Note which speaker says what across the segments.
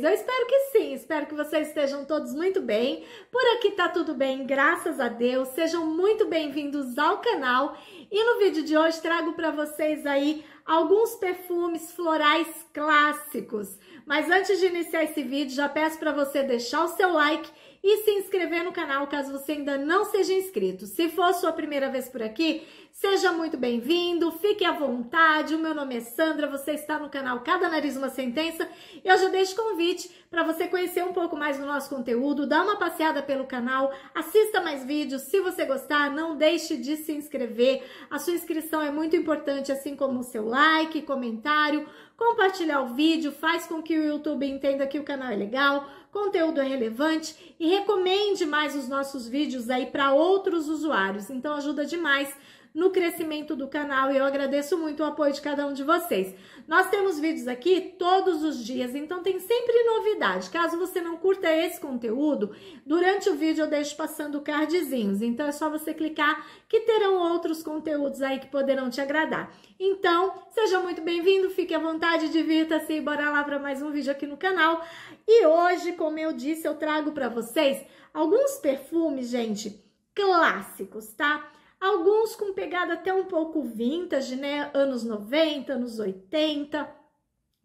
Speaker 1: vocês? Eu espero que sim, espero que vocês estejam todos muito bem. Por aqui tá tudo bem, graças a Deus. Sejam muito bem-vindos ao canal. E no vídeo de hoje trago para vocês aí alguns perfumes florais clássicos. Mas antes de iniciar esse vídeo, já peço para você deixar o seu like e se inscrever no canal caso você ainda não seja inscrito. Se for sua primeira vez por aqui, seja muito bem-vindo, fique à vontade. O meu nome é Sandra, você está no canal Cada Nariz Uma Sentença e eu já deixo convite para você conhecer um pouco mais do nosso conteúdo, dá uma passeada pelo canal, assista mais vídeos. Se você gostar, não deixe de se inscrever. A sua inscrição é muito importante, assim como o seu like, comentário Compartilhar o vídeo faz com que o YouTube entenda que o canal é legal, conteúdo é relevante e recomende mais os nossos vídeos aí para outros usuários. Então ajuda demais no crescimento do canal e eu agradeço muito o apoio de cada um de vocês. Nós temos vídeos aqui todos os dias, então tem sempre novidade. Caso você não curta esse conteúdo, durante o vídeo eu deixo passando cardzinhos, então é só você clicar que terão outros conteúdos aí que poderão te agradar. Então, seja muito bem-vindo, fique à vontade, divirta-se e bora lá para mais um vídeo aqui no canal. E hoje, como eu disse, eu trago para vocês alguns perfumes, gente, clássicos, tá? alguns com pegada até um pouco vintage, né? Anos 90, anos 80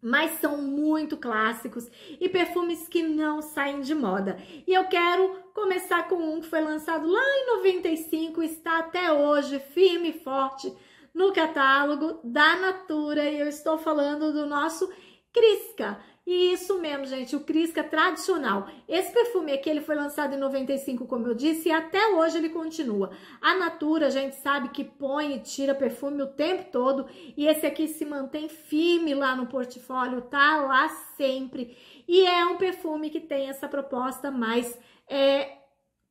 Speaker 1: mas são muito clássicos e perfumes que não saem de moda. E eu quero começar com um que foi lançado lá em 95 está até hoje firme e forte no catálogo da Natura e eu estou falando do nosso Crisca, e isso mesmo, gente, o Crisca tradicional. Esse perfume aqui, ele foi lançado em 95, como eu disse, e até hoje ele continua. A Natura, a gente sabe que põe e tira perfume o tempo todo, e esse aqui se mantém firme lá no portfólio, tá lá sempre. E é um perfume que tem essa proposta mais é,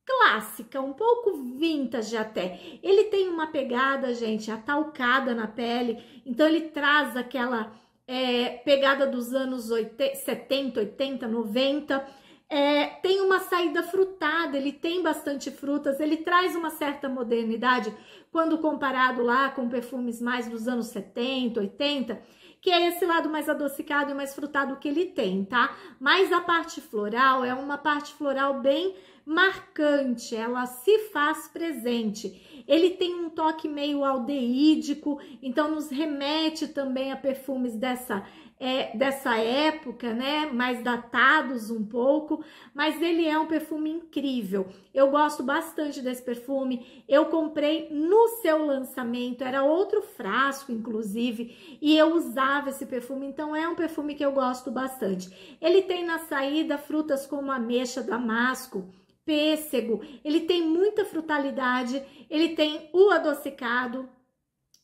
Speaker 1: clássica, um pouco vintage até. Ele tem uma pegada, gente, atalcada na pele, então ele traz aquela é, pegada dos anos 80, 70, 80, 90. É, tem uma saída frutada, ele tem bastante frutas, ele traz uma certa modernidade quando comparado lá com perfumes mais dos anos 70, 80, que é esse lado mais adocicado e mais frutado que ele tem, tá? Mas a parte floral é uma parte floral bem marcante, ela se faz presente. Ele tem um toque meio aldeídico, então nos remete também a perfumes dessa é, dessa época, né? Mais datados um pouco, mas ele é um perfume incrível. Eu gosto bastante desse perfume. Eu comprei no seu lançamento, era outro frasco, inclusive, e eu usava esse perfume, então é um perfume que eu gosto bastante. Ele tem na saída frutas como ameixa, damasco pêssego, ele tem muita frutalidade, ele tem o adocicado,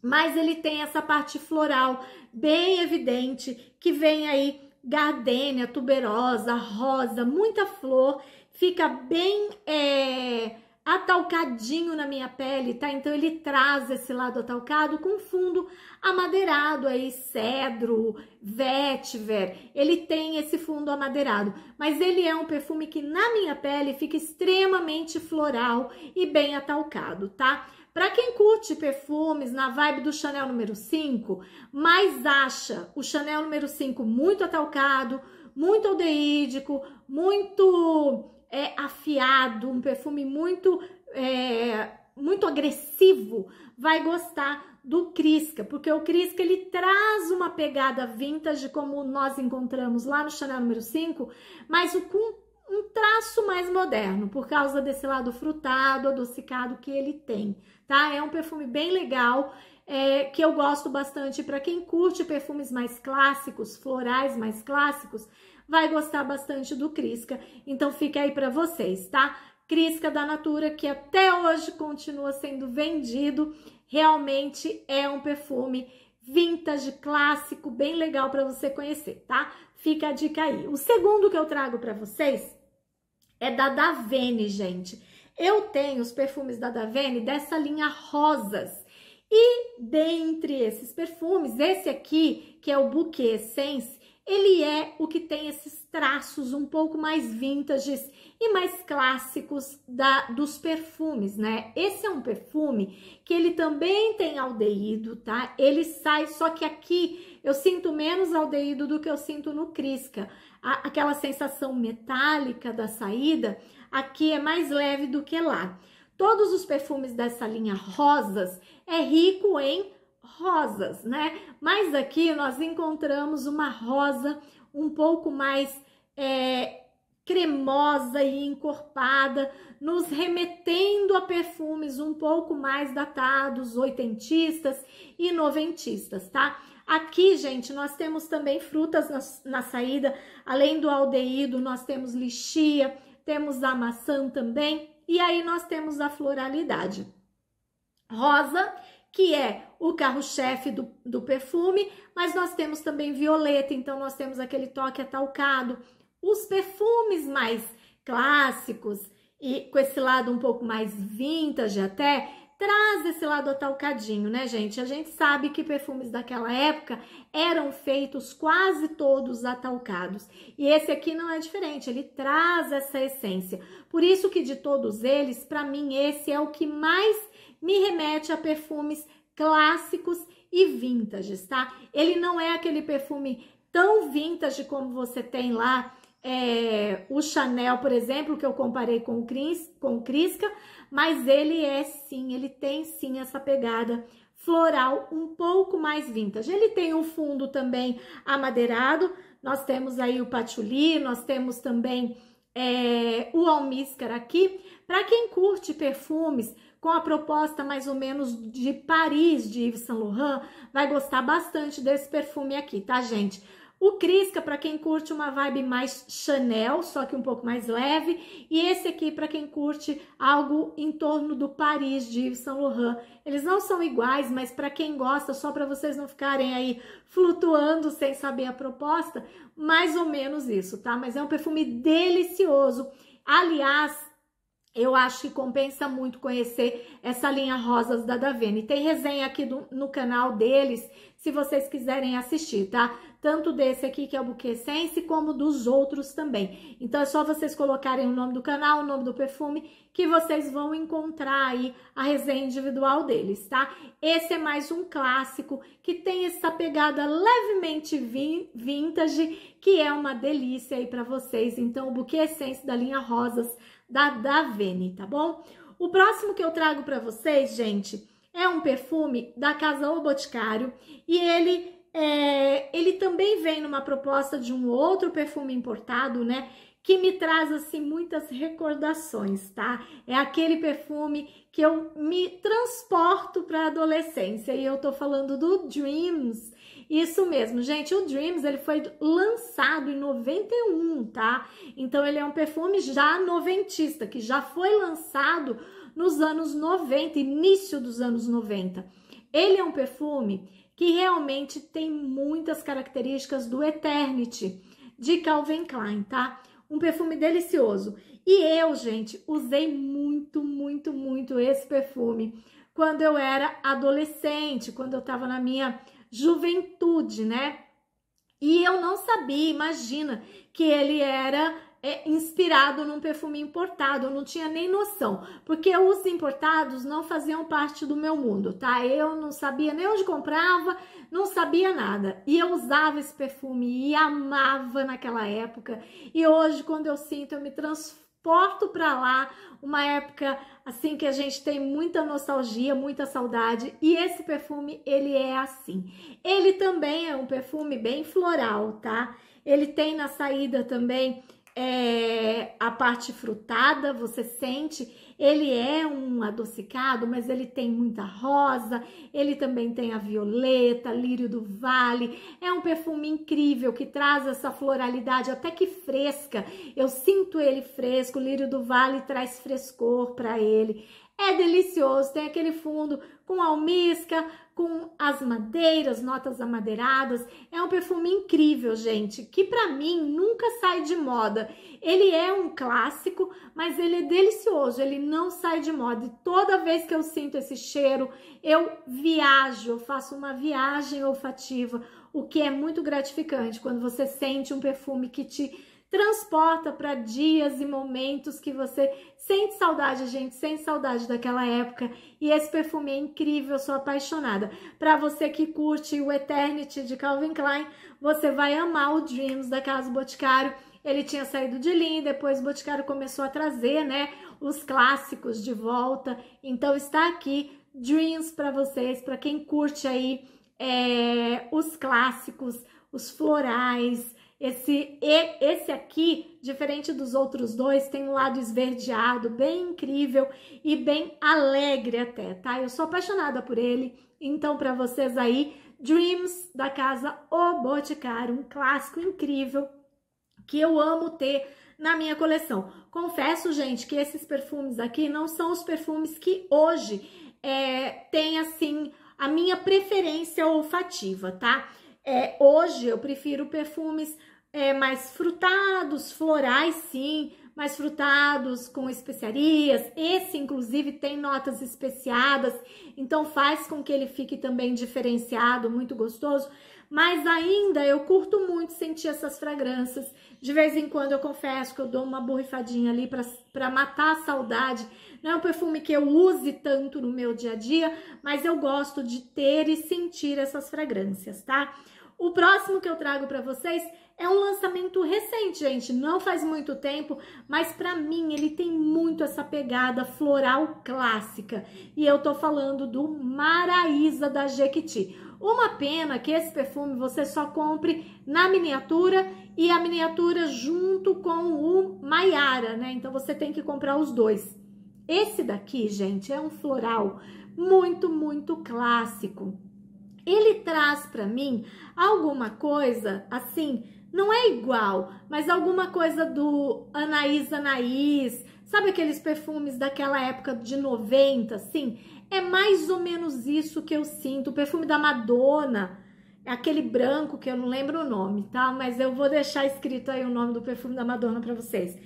Speaker 1: mas ele tem essa parte floral bem evidente que vem aí gardênia, tuberosa, rosa, muita flor, fica bem é, atalcadinho na minha pele, tá? Então ele traz esse lado atalcado com fundo amadeirado aí, cedro, vetiver. Ele tem esse fundo amadeirado, mas ele é um perfume que na minha pele fica extremamente floral e bem atalcado, tá? Para quem curte perfumes na vibe do Chanel número 5, mas acha o Chanel número 5 muito atalcado, muito aldeídico, muito afiado, um perfume muito, é, muito agressivo, vai gostar do Crisca, porque o Crisca ele traz uma pegada vintage como nós encontramos lá no Chanel número 5, mas o com um traço mais moderno, por causa desse lado frutado, adocicado que ele tem, tá? É um perfume bem legal, é, que eu gosto bastante para quem curte perfumes mais clássicos, florais mais clássicos, vai gostar bastante do Crisca. Então fica aí para vocês, tá? Crisca da Natura, que até hoje continua sendo vendido, realmente é um perfume vintage, clássico, bem legal para você conhecer, tá? Fica a dica aí. O segundo que eu trago para vocês é da Davene, gente. Eu tenho os perfumes da Davene dessa linha rosas. E dentre esses perfumes, esse aqui, que é o Bouquet Essence, ele é o que tem esses traços um pouco mais vintages e mais clássicos da, dos perfumes, né? Esse é um perfume que ele também tem aldeído, tá? Ele sai, só que aqui eu sinto menos aldeído do que eu sinto no Crisca. A, aquela sensação metálica da saída aqui é mais leve do que lá. Todos os perfumes dessa linha rosas é rico em rosas, né? Mas aqui nós encontramos uma rosa um pouco mais é, cremosa e encorpada, nos remetendo a perfumes um pouco mais datados, oitentistas e noventistas, tá? Aqui, gente, nós temos também frutas na, na saída, além do aldeído, nós temos lixia, temos a maçã também, e aí nós temos a floralidade. Rosa que é o carro-chefe do, do perfume, mas nós temos também violeta, então nós temos aquele toque atalcado. Os perfumes mais clássicos e com esse lado um pouco mais vintage até, traz esse lado atalcadinho, né, gente? A gente sabe que perfumes daquela época eram feitos quase todos atalcados. E esse aqui não é diferente, ele traz essa essência. Por isso que de todos eles, para mim, esse é o que mais me remete a perfumes clássicos e vintages, tá? Ele não é aquele perfume tão vintage como você tem lá, é, o Chanel, por exemplo, que eu comparei com o, Cris, com o Crisca, mas ele é sim, ele tem sim essa pegada floral um pouco mais vintage. Ele tem um fundo também amadeirado, nós temos aí o patchouli, nós temos também é, o almíscar aqui. Para quem curte perfumes, com a proposta mais ou menos de Paris, de Yves Saint Laurent, vai gostar bastante desse perfume aqui, tá, gente? O Crisca, para quem curte uma vibe mais Chanel, só que um pouco mais leve. E esse aqui, para quem curte algo em torno do Paris de Yves Saint Laurent. Eles não são iguais, mas para quem gosta, só para vocês não ficarem aí flutuando sem saber a proposta, mais ou menos isso, tá? Mas é um perfume delicioso. Aliás, eu acho que compensa muito conhecer essa linha Rosas da Davene. Tem resenha aqui do, no canal deles, se vocês quiserem assistir, tá? Tanto desse aqui, que é o Buquê Sense, como dos outros também. Então, é só vocês colocarem o nome do canal, o nome do perfume, que vocês vão encontrar aí a resenha individual deles, tá? Esse é mais um clássico que tem essa pegada levemente vintage, que é uma delícia aí para vocês. Então, o Buquê Sense da linha Rosas da Davene, tá bom? O próximo que eu trago para vocês, gente, é um perfume da casa O Boticário e ele é, ele também vem numa proposta de um outro perfume importado, né? Que me traz assim muitas recordações, tá? É aquele perfume que eu me transporto para a adolescência e eu tô falando do Dreams isso mesmo, gente. O Dreams ele foi lançado em 91, tá? Então ele é um perfume já noventista, que já foi lançado nos anos 90, início dos anos 90. Ele é um perfume que realmente tem muitas características do Eternity de Calvin Klein, tá? Um perfume delicioso. E eu, gente, usei muito, muito, muito esse perfume quando eu era adolescente, quando eu tava na minha juventude, né? E eu não sabia, imagina, que ele era é, inspirado num perfume importado, eu não tinha nem noção, porque os importados não faziam parte do meu mundo, tá? Eu não sabia nem onde comprava, não sabia nada. E eu usava esse perfume e amava naquela época. E hoje, quando eu sinto, eu me transformo transporto para lá, uma época assim que a gente tem muita nostalgia, muita saudade, e esse perfume ele é assim. Ele também é um perfume bem floral, tá? Ele tem na saída também é, a parte frutada, você sente ele é um adocicado, mas ele tem muita rosa, ele também tem a violeta, lírio do vale. É um perfume incrível que traz essa floralidade até que fresca. Eu sinto ele fresco, o lírio do vale traz frescor para ele. É delicioso, tem aquele fundo com almisca, com as madeiras, notas amadeiradas. É um perfume incrível, gente, que para mim nunca sai de moda. Ele é um clássico, mas ele é delicioso, ele não sai de moda. E toda vez que eu sinto esse cheiro, eu viajo, eu faço uma viagem olfativa, o que é muito gratificante quando você sente um perfume que te transporta para dias e momentos que você sente saudade, gente, sente saudade daquela época. E esse perfume é incrível, eu sou apaixonada. Para você que curte o Eternity de Calvin Klein, você vai amar o Dreams da Casa Boticário. Ele tinha saído de linha, depois o Boticário começou a trazer, né, os clássicos de volta. Então está aqui Dreams para vocês, para quem curte aí é, os clássicos, os florais, esse e esse aqui, diferente dos outros dois, tem um lado esverdeado, bem incrível e bem alegre até, tá? Eu sou apaixonada por ele. Então, para vocês aí, Dreams da casa O Boticário, um clássico incrível que eu amo ter na minha coleção. Confesso, gente, que esses perfumes aqui não são os perfumes que hoje é, tem assim a minha preferência olfativa, tá? É, hoje eu prefiro perfumes é, mais frutados, florais sim, mais frutados com especiarias. Esse, inclusive, tem notas especiadas, então faz com que ele fique também diferenciado, muito gostoso. Mas ainda eu curto muito sentir essas fragrâncias. De vez em quando eu confesso que eu dou uma borrifadinha ali para matar a saudade. Não é um perfume que eu use tanto no meu dia a dia, mas eu gosto de ter e sentir essas fragrâncias, tá? O próximo que eu trago para vocês é um lançamento recente, gente, não faz muito tempo, mas para mim ele tem muito essa pegada floral clássica. E eu tô falando do Maraísa da Jequiti. Uma pena que esse perfume você só compre na miniatura e a miniatura junto com o Maiara, né? Então você tem que comprar os dois. Esse daqui, gente, é um floral muito, muito clássico ele traz para mim alguma coisa assim, não é igual, mas alguma coisa do Anaís Anaís, sabe aqueles perfumes daquela época de 90, assim? É mais ou menos isso que eu sinto. O perfume da Madonna, aquele branco que eu não lembro o nome, tá? Mas eu vou deixar escrito aí o nome do perfume da Madonna para vocês.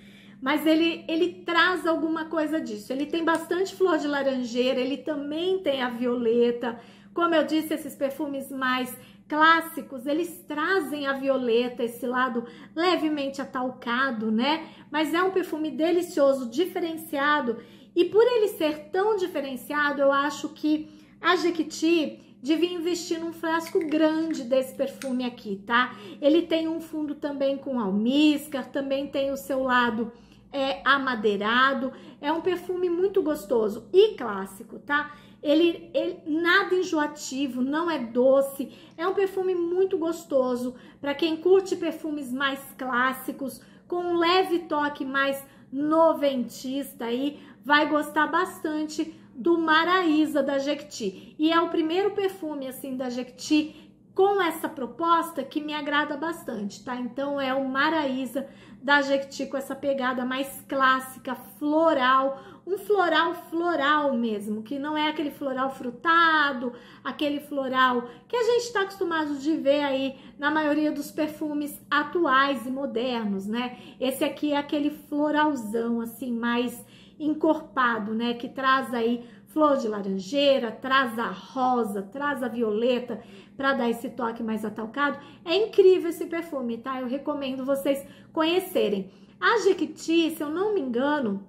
Speaker 1: Mas ele, ele traz alguma coisa disso. Ele tem bastante flor de laranjeira, ele também tem a violeta, como eu disse, esses perfumes mais clássicos, eles trazem a violeta, esse lado levemente atalcado, né? Mas é um perfume delicioso, diferenciado. E por ele ser tão diferenciado, eu acho que a Jequiti devia investir num frasco grande desse perfume aqui, tá? Ele tem um fundo também com almíscar, também tem o seu lado é, amadeirado. É um perfume muito gostoso e clássico, tá? Ele, ele nada enjoativo, não é doce, é um perfume muito gostoso para quem curte perfumes mais clássicos, com um leve toque mais noventista aí, vai gostar bastante do Maraísa da Jequiti. E é o primeiro perfume assim da Jequiti com essa proposta que me agrada bastante, tá? Então é o Maraísa da Jequiti com essa pegada mais clássica, floral, um floral floral mesmo, que não é aquele floral frutado, aquele floral que a gente está acostumado de ver aí na maioria dos perfumes atuais e modernos, né? Esse aqui é aquele floralzão assim mais encorpado, né? Que traz aí flor de laranjeira, traz a rosa, traz a violeta para dar esse toque mais atalcado. É incrível esse perfume, tá? Eu recomendo vocês conhecerem. A Jequiti, se eu não me engano,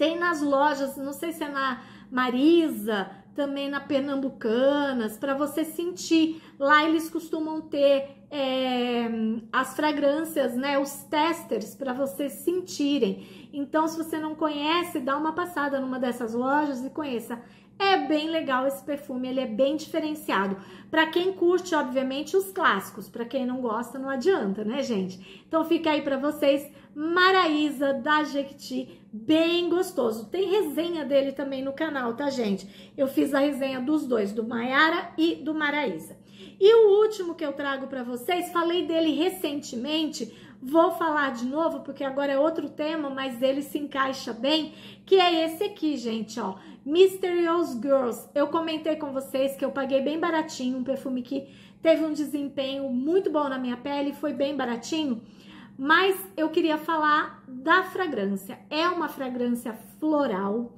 Speaker 1: tem nas lojas, não sei se é na Marisa, também na Pernambucanas, para você sentir. Lá eles costumam ter é, as fragrâncias, né? Os testers para vocês sentirem. Então, se você não conhece, dá uma passada numa dessas lojas e conheça. É bem legal esse perfume, ele é bem diferenciado. Para quem curte, obviamente, os clássicos. Para quem não gosta, não adianta, né, gente? Então fica aí para vocês, Maraísa da Jequiti bem gostoso. Tem resenha dele também no canal, tá, gente? Eu fiz a resenha dos dois, do Maiara e do Maraísa. E o último que eu trago para vocês, falei dele recentemente, vou falar de novo porque agora é outro tema, mas ele se encaixa bem, que é esse aqui, gente, ó. Mysterious Girls. Eu comentei com vocês que eu paguei bem baratinho, um perfume que teve um desempenho muito bom na minha pele, foi bem baratinho. Mas eu queria falar da fragrância. É uma fragrância floral,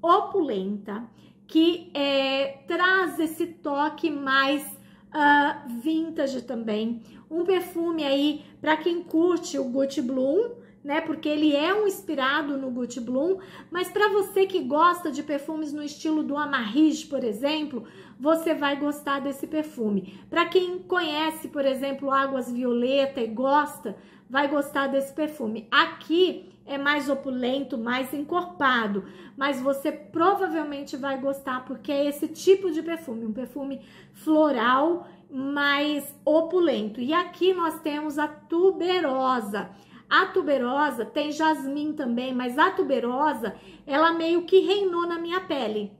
Speaker 1: opulenta, que é, traz esse toque mais uh, vintage também. Um perfume aí para quem curte o Gucci Bloom, né? Porque ele é um inspirado no Gucci Bloom, mas para você que gosta de perfumes no estilo do Amarige, por exemplo, você vai gostar desse perfume. Para quem conhece, por exemplo, Águas Violeta e gosta vai gostar desse perfume. Aqui é mais opulento, mais encorpado, mas você provavelmente vai gostar porque é esse tipo de perfume, um perfume floral mais opulento. E aqui nós temos a tuberosa. A tuberosa tem jasmim também, mas a tuberosa, ela meio que reinou na minha pele.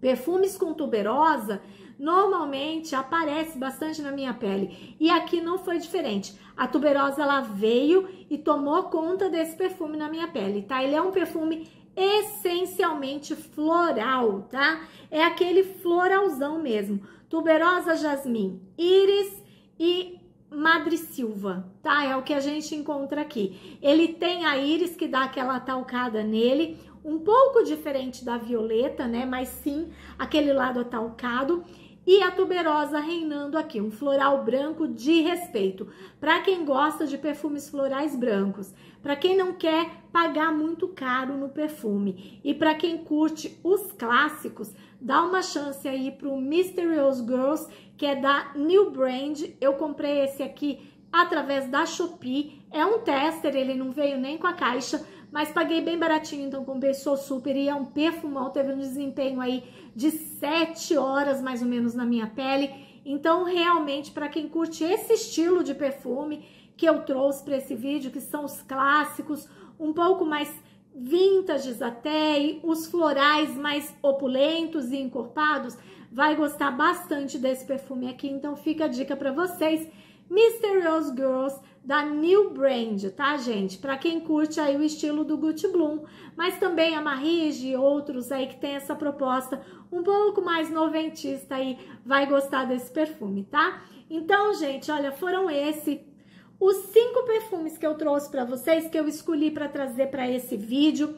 Speaker 1: Perfumes com tuberosa, normalmente aparece bastante na minha pele. E aqui não foi diferente. A tuberosa ela veio e tomou conta desse perfume na minha pele, tá? Ele é um perfume essencialmente floral, tá? É aquele floralzão mesmo. Tuberosa jasmim, íris e madressilva, tá? É o que a gente encontra aqui. Ele tem a íris que dá aquela talcada nele, um pouco diferente da violeta, né? Mas sim, aquele lado atalcado e a tuberosa reinando aqui, um floral branco de respeito. Para quem gosta de perfumes florais brancos, para quem não quer pagar muito caro no perfume e para quem curte os clássicos, dá uma chance aí pro Mysterious Girls, que é da New Brand. Eu comprei esse aqui através da Shopee. É um tester, ele não veio nem com a caixa, mas paguei bem baratinho, então compensou super e é um perfumão, teve um desempenho aí de 7 horas mais ou menos na minha pele. Então, realmente, para quem curte esse estilo de perfume que eu trouxe para esse vídeo, que são os clássicos, um pouco mais vintages até, e os florais mais opulentos e encorpados, vai gostar bastante desse perfume aqui. Então, fica a dica para vocês, Mysterious Girls da New Brand, tá, gente? Para quem curte aí o estilo do Gucci Bloom, mas também a Marige e outros aí que tem essa proposta um pouco mais noventista aí vai gostar desse perfume, tá? Então, gente, olha, foram esse os cinco perfumes que eu trouxe para vocês que eu escolhi para trazer para esse vídeo,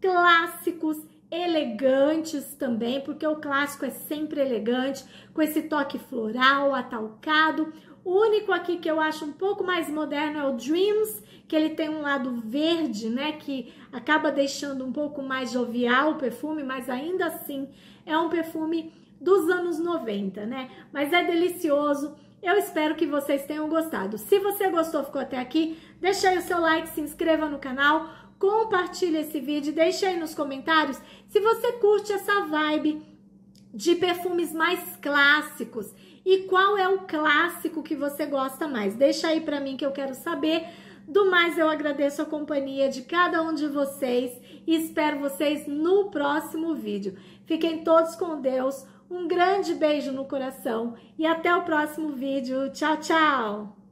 Speaker 1: clássicos elegantes também, porque o clássico é sempre elegante, com esse toque floral, atalcado, o único aqui que eu acho um pouco mais moderno é o Dreams, que ele tem um lado verde, né, que acaba deixando um pouco mais jovial o perfume, mas ainda assim é um perfume dos anos 90, né? Mas é delicioso. Eu espero que vocês tenham gostado. Se você gostou, ficou até aqui, deixa aí o seu like, se inscreva no canal, compartilhe esse vídeo, deixa aí nos comentários se você curte essa vibe de perfumes mais clássicos e qual é o clássico que você gosta mais? Deixa aí para mim que eu quero saber. Do mais, eu agradeço a companhia de cada um de vocês e espero vocês no próximo vídeo. Fiquem todos com Deus, um grande beijo no coração e até o próximo vídeo. Tchau, tchau!